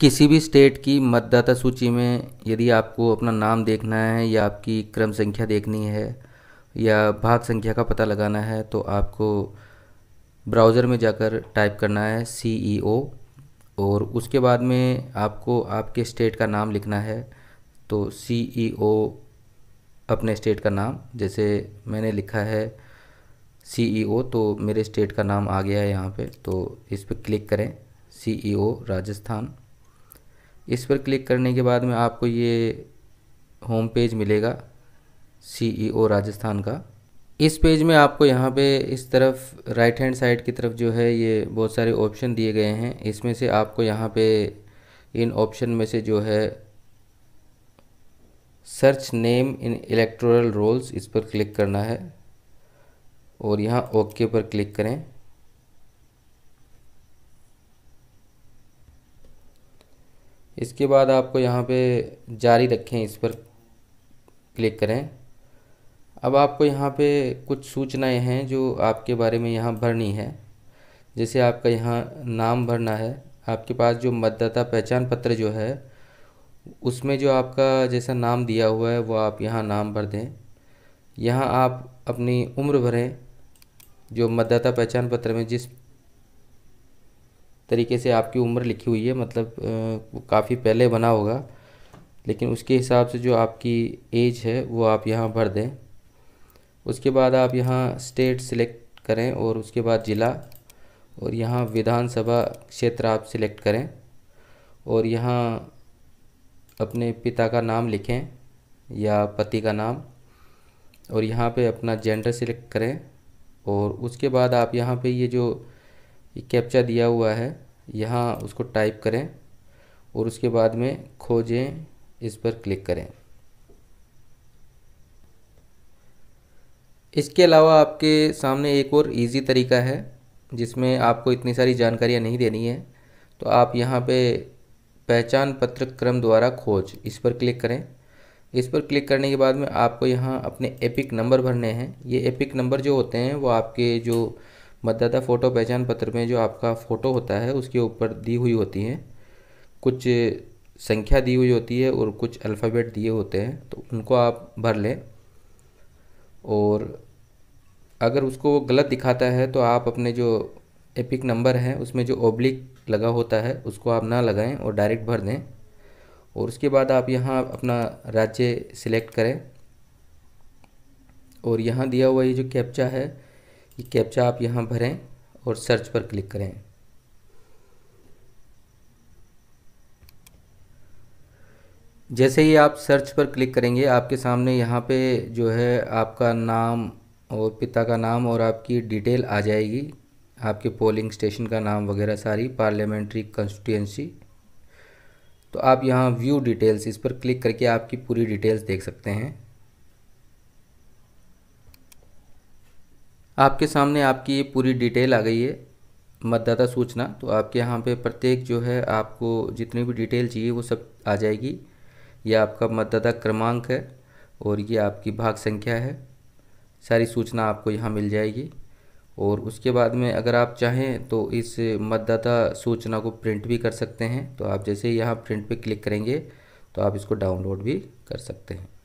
किसी भी स्टेट की मतदाता सूची में यदि आपको अपना नाम देखना है या आपकी क्रम संख्या देखनी है या भाग संख्या का पता लगाना है तो आपको ब्राउज़र में जाकर टाइप करना है सी ई ओ और उसके बाद में आपको आपके स्टेट का नाम लिखना है तो सी ई ओ अपने स्टेट का नाम जैसे मैंने लिखा है सी ई ओ तो मेरे स्टेट का नाम आ गया है यहाँ पे तो इस पर क्लिक करें सी ई ओ राजस्थान इस पर क्लिक करने के बाद में आपको ये होम पेज मिलेगा सीईओ e राजस्थान का इस पेज में आपको यहाँ पे इस तरफ राइट हैंड साइड की तरफ जो है ये बहुत सारे ऑप्शन दिए गए हैं इसमें से आपको यहाँ पे इन ऑप्शन में से जो है search name in electoral rolls इस पर क्लिक करना है और यहाँ ओके पर क्लिक करें इसके बाद आपको यहाँ पे जारी रखें इस पर क्लिक करें अब आपको यहाँ पे कुछ सूचनाएं हैं जो आपके बारे में यहाँ भरनी है जैसे आपका यहाँ नाम भरना है आपके पास जो मतदाता पहचान पत्र जो है उसमें जो आपका जैसा नाम दिया हुआ है वो आप यहाँ नाम भर दें यहाँ आप अपनी उम्र भरें जो मतदाता पहचान पत्र में जिस तरीके से आपकी उम्र लिखी हुई है मतलब काफ़ी पहले बना होगा लेकिन उसके हिसाब से जो आपकी एज है वो आप यहाँ भर दें उसके बाद आप यहाँ स्टेट सिलेक्ट करें और उसके बाद ज़िला और यहाँ विधानसभा क्षेत्र आप सिलेक्ट करें और यहाँ अपने पिता का नाम लिखें या पति का नाम और यहाँ पे अपना जेंडर सिलेक्ट करें और उसके बाद आप यहाँ पे ये यह जो ये कैप्चा दिया हुआ है यहाँ उसको टाइप करें और उसके बाद में खोजें इस पर क्लिक करें इसके अलावा आपके सामने एक और इजी तरीका है जिसमें आपको इतनी सारी जानकारियाँ नहीं देनी है तो आप यहाँ पे पहचान पत्र क्रम द्वारा खोज इस पर क्लिक करें इस पर क्लिक करने के बाद में आपको यहाँ अपने एपिक नंबर भरने हैं ये एपिक नंबर जो होते हैं वो आपके जो मतदाता फ़ोटो पहचान पत्र में जो आपका फ़ोटो होता है उसके ऊपर दी हुई होती हैं कुछ संख्या दी हुई होती है और कुछ अल्फ़ाबेट दिए होते हैं तो उनको आप भर लें और अगर उसको गलत दिखाता है तो आप अपने जो एपिक नंबर है उसमें जो ओब्लिक लगा होता है उसको आप ना लगाएं और डायरेक्ट भर दें और उसके बाद आप यहाँ अपना राज्य सिलेक्ट करें और यहाँ दिया हुआ ये जो कैप्चा है ये कैप्चा आप यहाँ भरें और सर्च पर क्लिक करें जैसे ही आप सर्च पर क्लिक करेंगे आपके सामने यहाँ पे जो है आपका नाम और पिता का नाम और आपकी डिटेल आ जाएगी आपके पोलिंग स्टेशन का नाम वगैरह सारी पार्लियामेंट्री कंस्टिट्यूंसी तो आप यहाँ व्यू डिटेल्स इस पर क्लिक करके आपकी पूरी डिटेल्स देख सकते हैं आपके सामने आपकी ये पूरी डिटेल आ गई है मतदाता सूचना तो आपके यहाँ पे प्रत्येक जो है आपको जितनी भी डिटेल चाहिए वो सब आ जाएगी यह आपका मतदाता क्रमांक है और ये आपकी भाग संख्या है सारी सूचना आपको यहाँ मिल जाएगी और उसके बाद में अगर आप चाहें तो इस मतदाता सूचना को प्रिंट भी कर सकते हैं तो आप जैसे यहाँ प्रिंट पे क्लिक करेंगे तो आप इसको डाउनलोड भी कर सकते हैं